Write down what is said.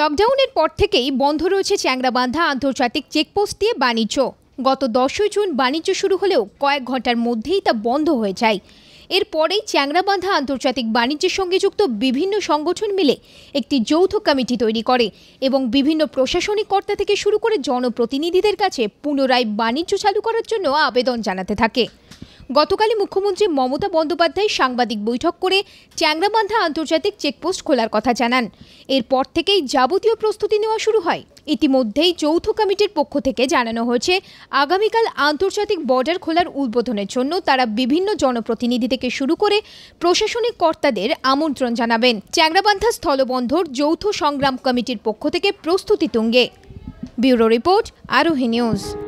লকডাউনের পর থেকেই বন্ধ রয়েছে চ্যাংরাবান্ধা আন্তর্জাতিক চেকপোস্ট দিয়ে বাণিজ্য গত দশই জুন বাণিজ্য শুরু হলেও কয়েক ঘন্টার মধ্যেই তা বন্ধ হয়ে যায় এরপরেই চ্যাংরাবান্ধা আন্তর্জাতিক বাণিজ্যের সঙ্গে যুক্ত বিভিন্ন সংগঠন মিলে একটি যৌথ কমিটি তৈরি করে এবং বিভিন্ন প্রশাসনিক কর্তা থেকে শুরু করে জনপ্রতিনিধিদের কাছে পুনরায় বাণিজ্য চালু করার জন্য আবেদন জানাতে থাকে গতকালই মুখ্যমন্ত্রী মমতা বন্দ্যোপাধ্যায় সাংবাদিক বৈঠক করে চ্যাংরাবান্ধা আন্তর্জাতিক চেকপোস্ট খোলার কথা জানান এরপর থেকেই যাবতীয় প্রস্তুতি নেওয়া শুরু হয় ইতিমধ্যেই যৌথ কমিটির পক্ষ থেকে জানানো হয়েছে আগামীকাল আন্তর্জাতিক বর্ডার খোলার উদ্বোধনের জন্য তারা বিভিন্ন জনপ্রতিনিধি থেকে শুরু করে প্রশাসনিক কর্তাদের আমন্ত্রণ জানাবেন চ্যাংরাবান্ধা স্থলবন্ধর যৌথ সংগ্রাম কমিটির পক্ষ থেকে প্রস্তুতি তুঙ্গে ব্যুরো রিপোর্ট আরোহী নিউজ